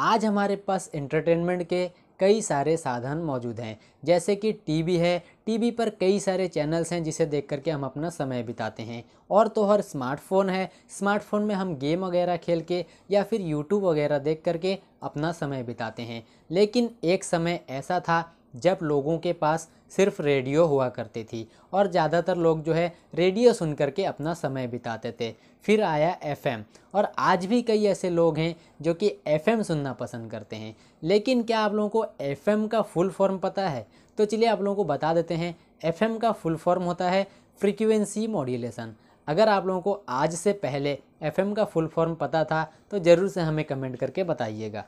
आज हमारे पास एंटरटेनमेंट के कई सारे साधन मौजूद हैं जैसे कि टीवी है टीवी पर कई सारे चैनल्स हैं जिसे देख करके हम अपना समय बिताते हैं और तो हर स्मार्टफ़ोन है स्मार्टफ़ोन में हम गेम वगैरह खेल के या फिर यूट्यूब वगैरह देख करके अपना समय बिताते हैं लेकिन एक समय ऐसा था जब लोगों के पास सिर्फ रेडियो हुआ करती थी और ज़्यादातर लोग जो है रेडियो सुन करके अपना समय बिताते थे फिर आया एफएम और आज भी कई ऐसे लोग हैं जो कि एफएम सुनना पसंद करते हैं लेकिन क्या आप लोगों को एफएम का फुल फॉर्म पता है तो चलिए आप लोगों को बता देते हैं एफएम का फुल फॉर्म होता है फ्रिक्वेंसी मॉड्यूलेशन अगर आप लोगों को आज से पहले एफएम का फुल फॉर्म पता था तो ज़रूर से हमें कमेंट करके बताइएगा